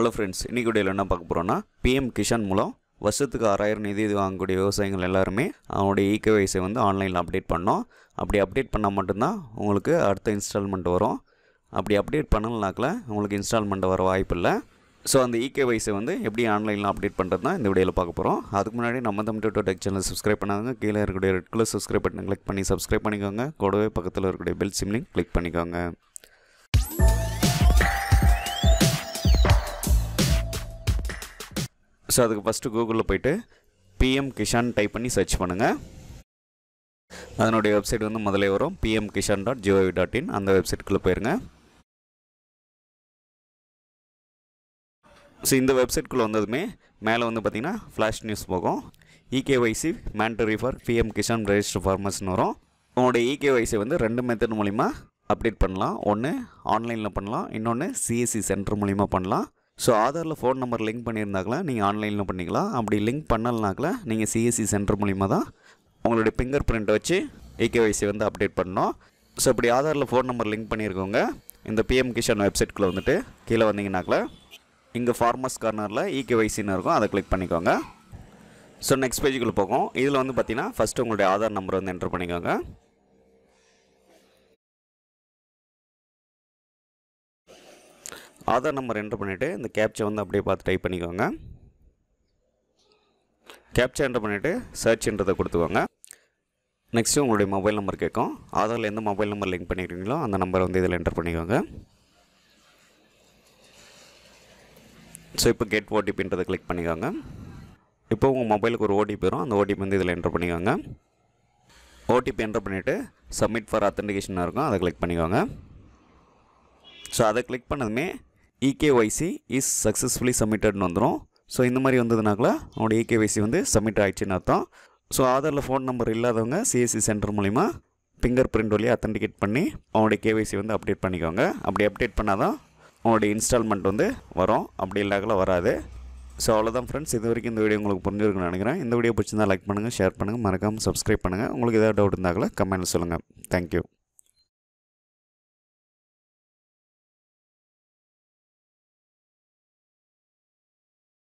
hello friends இன்றைக்கி உடையில் என்ன பார்க்க போகிறோம்னா பிஎம் கிஷன் மூலம் வருஷத்துக்கு ஆறாயிரம் நிதி இது வாங்கக்கூடிய விவசாயிகள் எல்லாருமே அவனுடைய இகேவைஸை வந்து ஆன்லைனில் அப்டேட் பண்ணோம் அப்படி அப்டேட் பண்ணால் மட்டும்தான் உங்களுக்கு அடுத்த இன்ஸ்டால்மெண்ட் வரும் அப்படி அப்டேட் பண்ணலனாக்கில் உங்களுக்கு இன்ஸ்டால்மெண்ட் வர வாய்ப்பு இல்லை ஸோ அந்த இகேவைஸை வந்து எப்படி ஆன்லைனில் அப்டேட் பண்ணுறது தான் இந்த வீடியோவில் பார்க்க போகிறோம் அதுக்கு முன்னாடி நம்ம தம் டூ டெக் சேனல் சப்ஸ்கிரைப் பண்ணாங்க கீழே இருக்கக்கூடிய red colour subscribe button click பண்ணி சப்ஸ்கிரைப் பண்ணிக்கோங்க கூடவே பக்கத்தில் இருக்கக்கூடிய பெல் சிம்லிங் கிளிக் பண்ணிக்கோங்க ஸோ அதுக்கு ஃபஸ்ட்டு கூகுளில் போயிட்டு பிஎம் கிஷான் டைப் பண்ணி சர்ச் பண்ணுங்கள் அதனுடைய வெப்சைட் வந்து முதலே வரும் PM Kisan dot G O V dot in அந்த வெப்சைட்டுக்குள்ளே போயிருங்க ஸோ இந்த வெப்சைட்குள்ளே வந்ததுமே மேலே வந்து பார்த்திங்கன்னா ஃப்ளாஷ் நியூஸ் போகும் e KYC mandatory for PM Kisan register ஃபார்மர்ஸ்னு வரும் உங்களுடைய இகேஒய்சி e வந்து ரெண்டு மெத்தட் மூலிமா அப்டேட் பண்ணலாம் ஒன்று ஆன்லைனில் பண்ணலாம் இன்னொன்று சிஎஸ்சி சென்டர் மூலிமா பண்ணலாம் ஸோ ஆதாரில் ஃபோன் நம்பர் லிங்க் பண்ணியிருந்தாக்கலாம் நீங்கள் ஆன்லைனில் பண்ணிக்கலாம் அப்படி லிங்க் பண்ணலனாக்கல நீங்கள் சிஎஸ்சி சென்டர் மூலிமா தான் உங்களுடைய ஃபிங்கர் பிரிண்ட் வச்சு ஏகேவைசி வந்து அப்டேட் பண்ணோம் ஸோ இப்படி ஆதாரில் ஃபோன் நம்பர் லிங்க் பண்ணியிருக்கோங்க இந்த பிஎம் கிஷன் வெப்சைட்குள்ளே வந்துட்டு கீழே வந்தீங்கன்னாக்கல இங்கே ஃபார்மர்ஸ் கார்னரில் இகேவைசின்னு இருக்கும் அதை கிளிக் பண்ணிக்கோங்க ஸோ நெக்ஸ்ட் பேஜுக்குள்ளே போகும் இதில் வந்து பார்த்தீங்கன்னா ஃபஸ்ட்டு உங்களுடைய ஆதார் நம்பர் வந்து என்ட்ரு பண்ணிக்கோங்க ஆதார் நம்பர் என்ட்ரு பண்ணிவிட்டு இந்த கேப்சை வந்து அப்படியே பார்த்து டைப் பண்ணிக்கோங்க கேப்சை என்ட்ரு பண்ணிவிட்டு சர்ச்ன்றதை கொடுத்துக்கோங்க நெக்ஸ்ட்டு உங்களுடைய மொபைல் நம்பர் கேட்கும் ஆதாரில் எந்த மொபைல் நம்பர் லிங்க் பண்ணிக்கிறீங்களோ அந்த நம்பரை வந்து இதில் என்டர் பண்ணிக்கோங்க ஸோ இப்போ கெட் ஓடிபின்றதை கிளிக் பண்ணிக்கோங்க இப்போ உங்கள் மொபைலுக்கு ஒரு ஓடிபி வரும் அந்த ஓடிபி வந்து இதில் என்ட்ரு பண்ணிக்கோங்க ஓடிபி என்ட்ரு பண்ணிவிட்டு சப்மிட் ஃபார் அத்தன்டிகேஷனாக இருக்கும் அதை கிளிக் பண்ணிக்கோங்க ஸோ அதை கிளிக் பண்ணதுமே EKYC இஸ் சக்ஸஸ்ஃபுல்லி submitted வந்துடும் ஸோ இந்த மாதிரி நாக்கல அவனோட EKYC வந்து submit ஆகிடுச்சின்னு அர்த்தம் ஸோ ஆதாரில் ஃபோன் நம்பர் இல்லாதவங்க சிஎஸ்சி சென்டர் மூலிமா ஃபிங்கர் பிரிண்ட் வழியாக பண்ணி அவனுடைய கேவைசி வந்து அப்டேட் பண்ணிக்கோங்க அப்படி அப்டேட் பண்ணால் தான் அவனுடைய இன்ஸ்டால்மெண்ட் வந்து வரும் அப்படி இல்லாக்கல வராது ஸோ அவளதாம் ஃப்ரெண்ட்ஸ் இது வரைக்கும் இந்த வீடியோ உங்களுக்கு புரிஞ்சிருக்குன்னு நினைக்கிறேன் இந்த வீடியோ பிடிச்சிருந்தால் லைக் பண்ணுங்க ஷேர் பண்ணுங்கள் மறக்காமல் சப்ஸ்கிரைப் பண்ணுங்க உங்களுக்கு ஏதாவது டவுட் இருந்தாக்கல கமெண்ட்டில் சொல்லுங்கள்